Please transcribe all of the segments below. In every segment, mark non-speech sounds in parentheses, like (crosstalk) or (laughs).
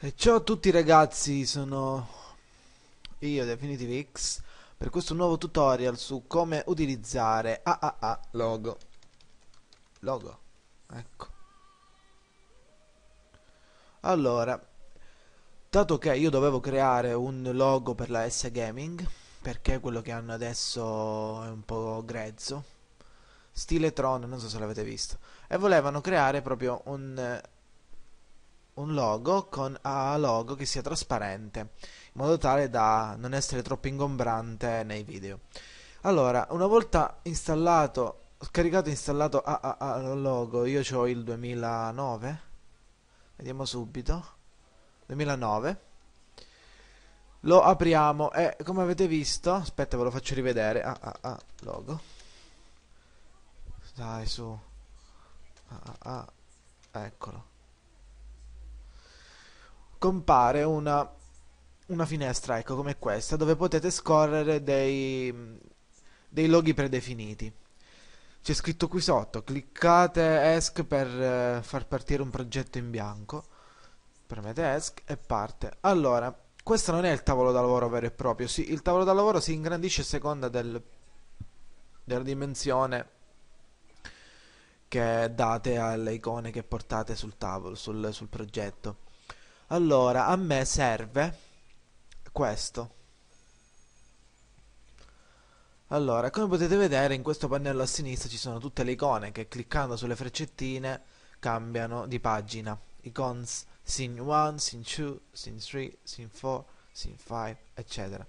E ciao a tutti ragazzi, sono io Definitive X per questo nuovo tutorial su come utilizzare AAA logo logo, ecco allora dato che io dovevo creare un logo per la S Gaming perché quello che hanno adesso è un po' grezzo stile Tron, non so se l'avete visto e volevano creare proprio un un logo con a logo che sia trasparente, in modo tale da non essere troppo ingombrante nei video. Allora, una volta installato, scaricato e installato AAA logo, io ho il 2009, vediamo subito, 2009, lo apriamo e come avete visto, aspetta ve lo faccio rivedere, AAA logo, dai su, AAA, eccolo compare una, una finestra, ecco come questa, dove potete scorrere dei, dei loghi predefiniti. C'è scritto qui sotto, cliccate ESC per eh, far partire un progetto in bianco. Premete ESC e parte. Allora, questo non è il tavolo da lavoro vero e proprio, si, il tavolo da lavoro si ingrandisce a seconda del, della dimensione che date alle icone che portate sul tavolo, sul, sul progetto. Allora, a me serve questo. Allora, come potete vedere in questo pannello a sinistra ci sono tutte le icone che cliccando sulle freccettine cambiano di pagina. Icons scene 1, scene 2, scene 3, scene 4, scene 5, eccetera.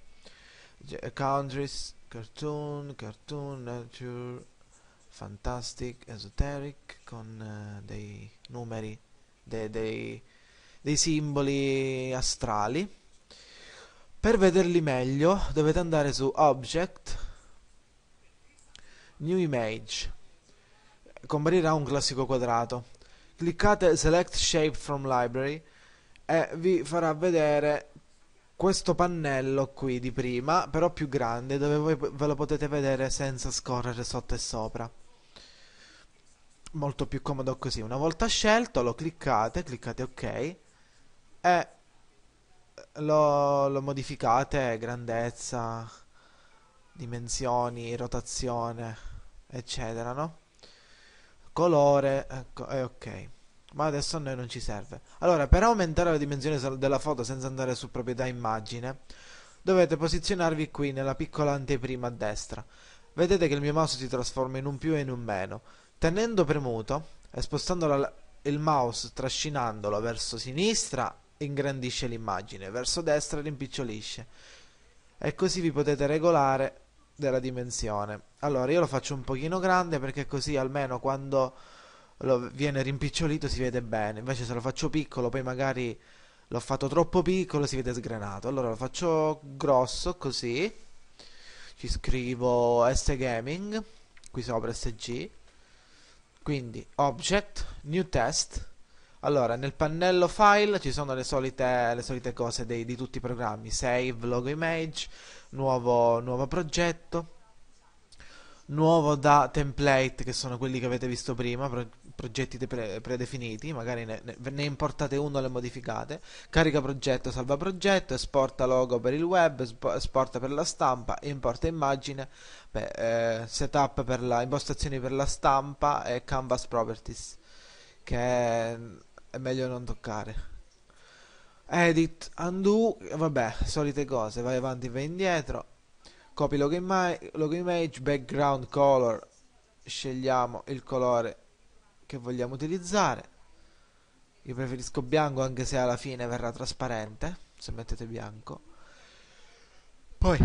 Cioè, countries, cartoon, cartoon, nature, fantastic, esoteric, con uh, dei numeri, dei, dei dei simboli astrali. Per vederli meglio dovete andare su Object, New Image. Comparirà un classico quadrato. Cliccate Select Shape from Library e vi farà vedere questo pannello qui di prima, però più grande, dove voi ve lo potete vedere senza scorrere sotto e sopra. Molto più comodo così. Una volta scelto lo cliccate, cliccate ok eh, lo, lo modificate grandezza, dimensioni, rotazione, eccetera, no? Colore, ecco, è eh, ok. Ma adesso a noi non ci serve. Allora, per aumentare la dimensione della foto senza andare su proprietà immagine, dovete posizionarvi qui nella piccola anteprima a destra. Vedete che il mio mouse si trasforma in un più e in un meno. Tenendo premuto e spostando la, il mouse trascinandolo verso sinistra ingrandisce l'immagine, verso destra rimpicciolisce e così vi potete regolare della dimensione. Allora io lo faccio un pochino grande perché così almeno quando viene rimpicciolito si vede bene, invece se lo faccio piccolo poi magari l'ho fatto troppo piccolo si vede sgrenato, allora lo faccio grosso così, ci scrivo S Gaming qui sopra sg, quindi object, new test, allora, nel pannello file ci sono le solite, le solite cose dei, di tutti i programmi, save, logo image, nuovo, nuovo progetto, nuovo da template che sono quelli che avete visto prima, pro progetti pre predefiniti, magari ne, ne, importate uno e le modificate, carica progetto, salva progetto, esporta logo per il web, esporta per la stampa, importa immagine, beh, eh, setup per la impostazioni per la stampa e canvas properties che è meglio non toccare. Edit, undo, vabbè, solite cose, vai avanti, vai indietro. Copy logo, image, background color, scegliamo il colore che vogliamo utilizzare. Io preferisco bianco anche se alla fine verrà trasparente, se mettete bianco. Poi,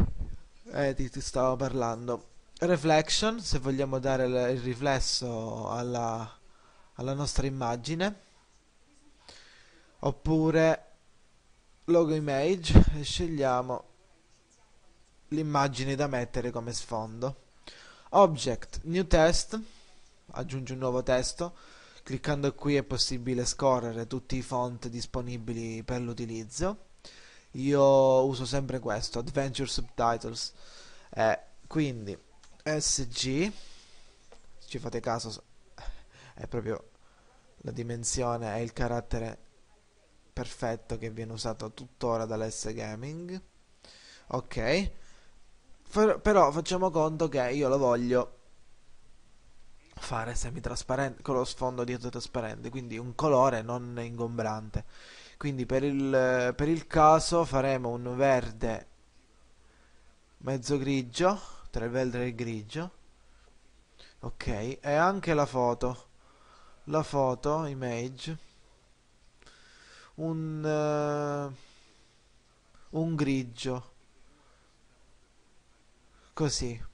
edit, stavo parlando. Reflection, se vogliamo dare il riflesso alla, alla nostra immagine oppure logo image e scegliamo l'immagine da mettere come sfondo object new test aggiungi un nuovo testo cliccando qui è possibile scorrere tutti i font disponibili per l'utilizzo io uso sempre questo adventure subtitles eh, quindi sg ci fate caso è proprio la dimensione e il carattere perfetto che viene usato tuttora dall'S Gaming. Ok. F- però facciamo conto che io lo voglio fare semitrasparente con lo sfondo dietro trasparente, quindi un colore non ingombrante. Quindi per il, per il caso faremo un verde mezzo grigio, tra il verde e il grigio. Ok, e anche la foto. La foto image un, uh, un grigio, così, in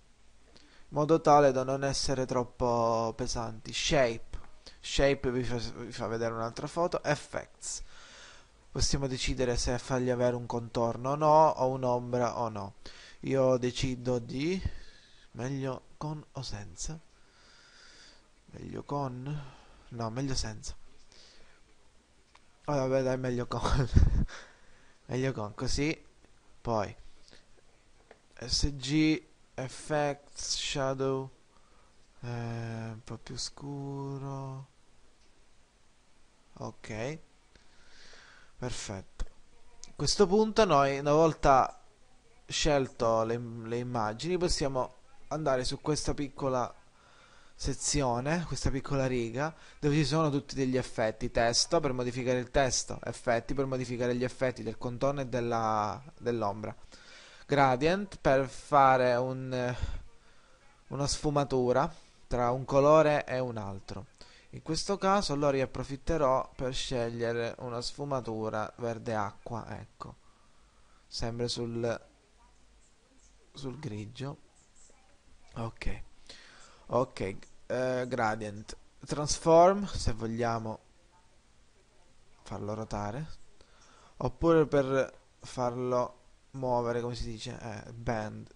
modo tale da non essere troppo pesanti. Shape, shape vi fa, vi fa vedere un'altra foto, effects. Possiamo decidere se fargli avere un contorno o no, o un'ombra o no. Io decido di meglio con o senza meglio con no meglio senza Oh, vabbè, dai, meglio con. (laughs) meglio con così. Poi SG Effects Shadow eh, un po' più scuro. Ok. Perfetto. A questo punto noi una volta scelto le, le immagini possiamo andare su questa piccola sezione, questa piccola riga, dove ci sono tutti degli effetti, testo per modificare il testo, effetti per modificare gli effetti del contorno e dell'ombra, dell gradient per fare un, una sfumatura tra un colore e un altro. In questo caso lo riapprofitterò per scegliere una sfumatura verde acqua, ecco, sempre sul, sul grigio. Ok ok uh, gradient transform se vogliamo farlo rotare oppure per farlo muovere come si dice eh, bend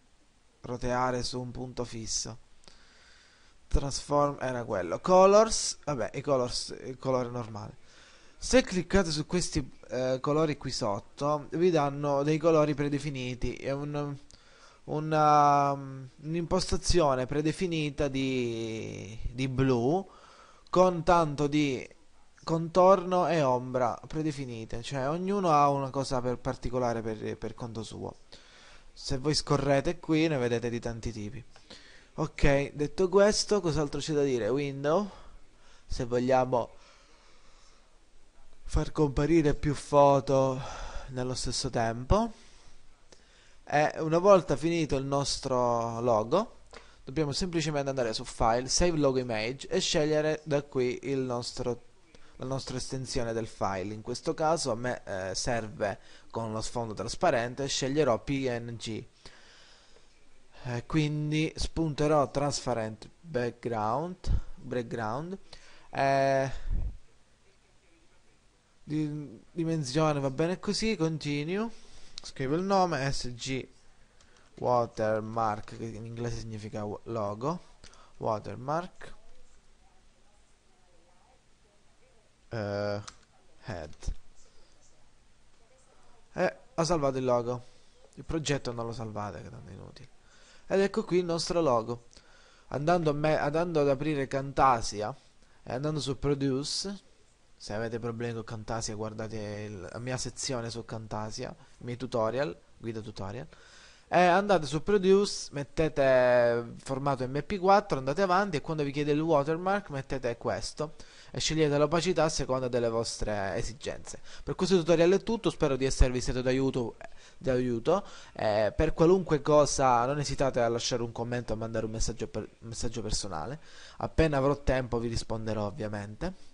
roteare su un punto fisso transform era quello colors vabbè i colors il colore normale se cliccate su questi eh, colori qui sotto vi danno dei colori predefiniti è un una, mm, un'impostazione predefinita di, di blu con tanto di contorno e ombra predefinite, cioè ognuno ha una cosa per particolare per, per, conto suo. Se voi scorrete qui ne vedete di tanti tipi. Ok, detto questo, cos'altro c'è da dire? Window, se vogliamo far comparire più foto nello stesso tempo eh, una volta finito il nostro logo dobbiamo semplicemente andare su file save logo image e scegliere da qui nostro, la nostra estensione del file in questo caso a me eh, serve con lo sfondo trasparente sceglierò png eh, quindi spunterò transparent background, background eh, dimensione va bene così continuo scrivo il nome sg watermark che in inglese significa logo watermark uh, head e ho salvato il logo il progetto non lo salvate che tanto inutile ed ecco qui il nostro logo andando, me, andando ad aprire Camtasia e andando su Produce se avete problemi con Camtasia guardate il, la mia sezione su Camtasia, i miei tutorial, guida tutorial. E eh, andate su Produce, mettete formato MP4, andate avanti e quando vi chiede il watermark mettete questo e scegliete l'opacità a seconda delle vostre esigenze. Per questo tutorial è tutto, spero di esservi stato d'aiuto. d'aiuto. Eh, per qualunque cosa non esitate a lasciare un commento o a mandare un messaggio, per, un messaggio personale. Appena avrò tempo vi risponderò ovviamente.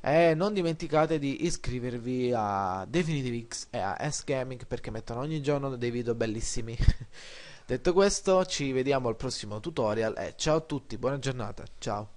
E non dimenticate di iscrivervi a Definitive X e a S Gaming perché mettono ogni giorno dei video bellissimi. (laughs) Detto questo, ci vediamo al prossimo tutorial e ciao a tutti, buona giornata, ciao.